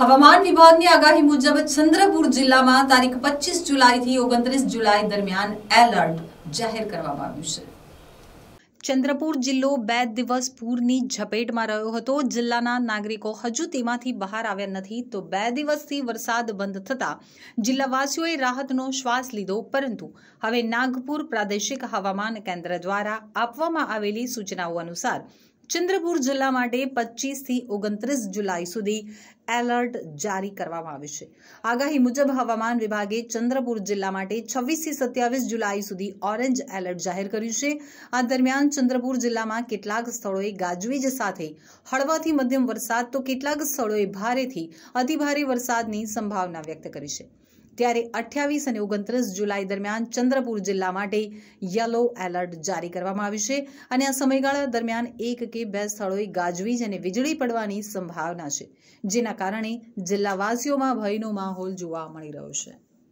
હવામાન વિભાગની આગાહી મુજબ ચંદ્રપુર જિલ્લામાં તારીખ પચીસ જુલાઈથી ઓગણત્રીસ જુલાઈ દરમિયાન એલર્ટ જાહેર કરવામાં આવ્યું છે ચંદ્રપુર જિલ્લો બે દિવસ પૂરની ઝપેટમાં રહ્યો હતો જિલ્લાના નાગરિકો હજુ તેમાંથી બહાર આવ્યા નથી તો બે દિવસથી વરસાદ બંધ થતાં જિલ્લાવાસીઓએ રાહતનો શ્વાસ લીધો પરંતુ હવે નાગપુર પ્રાદેશિક હવામાન કેન્દ્ર દ્વારા આપવામાં આવેલી સૂચનાઓ અનુસાર ચંદ્રપુર જિલ્લા માટે પચીસથી ઓગણત્રીસ જુલાઈ સુધી એલર્ટ જારી કરવામાં આવ્યું છે આગાહી મુજબ હવામાન વિભાગે ચંદ્રપુર જિલ્લા માટે છવ્વીસથી સત્યાવીસ જુલાઈ સુધી ઓરેન્જ એલર્ટ જાહેર કર્યું છે આ દરમિયાન ચંદ્રપુર જિલ્લામાં કેટલાક સ્થળોએ ગાજવીજ સાથે હળવાથી મધ્યમ વરસાદ તો કેટલાક સ્થળોએ ભારેથી અતિભારે વરસાદની સંભાવના વ્યક્ત કરી છે ત્યારે અઠ્યાવીસ અને ઓગણત્રીસ જુલાઈ દરમિયાન ચંદ્રપુર જિલ્લા માટે યલો એલર્ટ જારી કરવામાં આવ્યું છે અને આ સમયગાળા દરમિયાન એક કે બે સ્થળોએ ગાજવીજ અને વીજળી પડવાની સંભાવના છે જેના કારણે જિલ્લાવાસીઓમાં ભયનો માહોલ જોવા મળી રહ્યો છે